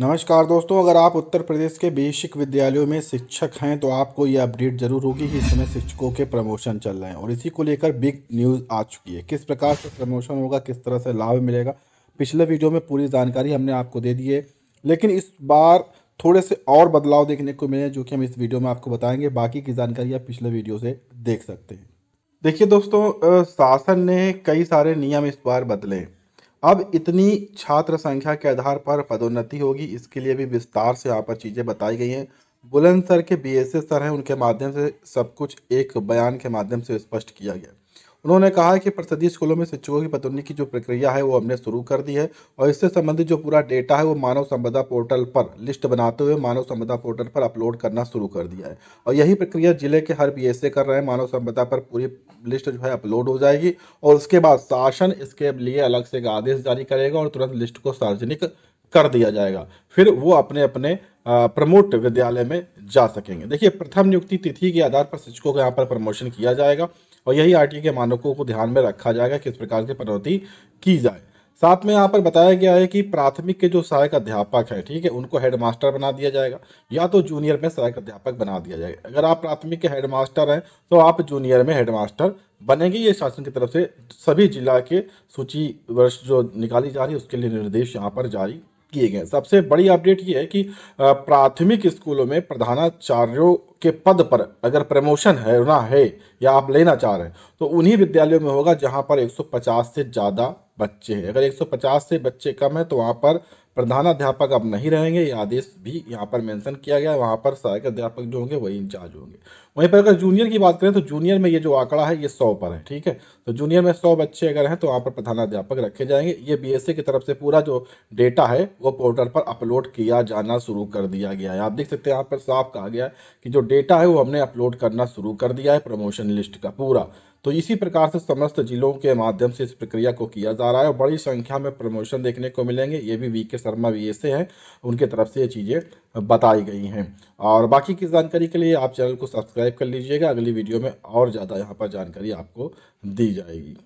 नमस्कार दोस्तों अगर आप उत्तर प्रदेश के बेसिक विद्यालयों में शिक्षक हैं तो आपको ये अपडेट जरूर होगी कि इस समय शिक्षकों के प्रमोशन चल रहे हैं और इसी को लेकर बिग न्यूज़ आ चुकी है किस प्रकार से प्रमोशन होगा किस तरह से लाभ मिलेगा पिछले वीडियो में पूरी जानकारी हमने आपको दे दी है लेकिन इस बार थोड़े से और बदलाव देखने को मिले जो कि हम इस वीडियो में आपको बताएंगे बाकी की जानकारी आप पिछले वीडियो से देख सकते हैं देखिए दोस्तों शासन ने कई सारे नियम इस बार बदले हैं अब इतनी छात्र संख्या के आधार पर पदोन्नति होगी इसके लिए भी विस्तार से यहाँ पर चीज़ें बताई गई हैं बुलंद सर के बी एस सर हैं उनके माध्यम से सब कुछ एक बयान के माध्यम से स्पष्ट किया गया उन्होंने कहा कि प्रतिनिधि स्कूलों में शिक्षकों की पदोन्नति की जो प्रक्रिया है वो हमने शुरू कर दी है और इससे संबंधित जो पूरा डेटा है वो मानव संपदा पोर्टल पर लिस्ट बनाते हुए मानव संपदा पोर्टल पर अपलोड करना शुरू कर दिया है और यही प्रक्रिया जिले के हर बी कर रहे हैं मानव संपदा पर पूरी लिस्ट जो है अपलोड हो जाएगी और उसके बाद शासन इसके लिए अलग से एक आदेश जारी करेगा और तुरंत लिस्ट को सार्वजनिक कर दिया जाएगा फिर वो अपने अपने प्रमोट विद्यालय में जा सकेंगे देखिए प्रथम नियुक्ति तिथि के आधार पर शिक्षकों को यहाँ पर प्रमोशन किया जाएगा और यही आर के मानकों को ध्यान में रखा जाएगा किस प्रकार की पनौती की जाए साथ में यहाँ पर बताया गया है कि प्राथमिक के जो सहायक अध्यापक है ठीक है उनको हेडमास्टर बना दिया जाएगा या तो जूनियर में सहायक अध्यापक बना दिया जाएगा अगर आप प्राथमिक के हेडमास्टर हैं तो आप जूनियर में हेडमास्टर बनेंगे ये शासन की तरफ से सभी जिला के सूची वर्ष जो निकाली जा रही है उसके लिए निर्देश यहाँ पर जारी किए गए सबसे बड़ी अपडेट ये है कि प्राथमिक स्कूलों में प्रधानाचार्यों के पद पर अगर प्रमोशन है ना है या आप लेना चाह रहे हैं तो उन्हीं विद्यालयों में होगा जहाँ पर 150 से ज़्यादा बच्चे हैं अगर 150 से बच्चे कम है तो वहां पर प्रधानाध्यापक अब नहीं रहेंगे ये आदेश भी यहाँ पर मेंशन किया गया है वहाँ पर सहायक अध्यापक जो होंगे वही इंचार्ज होंगे वहीं पर अगर जूनियर की बात करें तो जूनियर में ये जो आंकड़ा है ये सौ पर है ठीक है तो जूनियर में सौ बच्चे अगर हैं तो वहाँ पर प्रधानाध्यापक रखे जाएंगे ये बी e की तरफ से पूरा जो डेटा है वो पोर्टल पर अपलोड किया जाना शुरू कर दिया गया है आप देख सकते हैं यहाँ पर साफ कहा गया है कि जो डेटा है वो हमने अपलोड करना शुरू कर दिया है प्रमोशन लिस्ट का पूरा तो इसी प्रकार से समस्त जिलों के माध्यम से इस प्रक्रिया को किया जा रहा है और बड़ी संख्या में प्रमोशन देखने को मिलेंगे ये भी वी के शर्मा वी से हैं उनके तरफ से ये चीज़ें बताई गई हैं और बाकी की जानकारी के लिए आप चैनल को सब्सक्राइब कर लीजिएगा अगली वीडियो में और ज़्यादा यहाँ पर जानकारी आपको दी जाएगी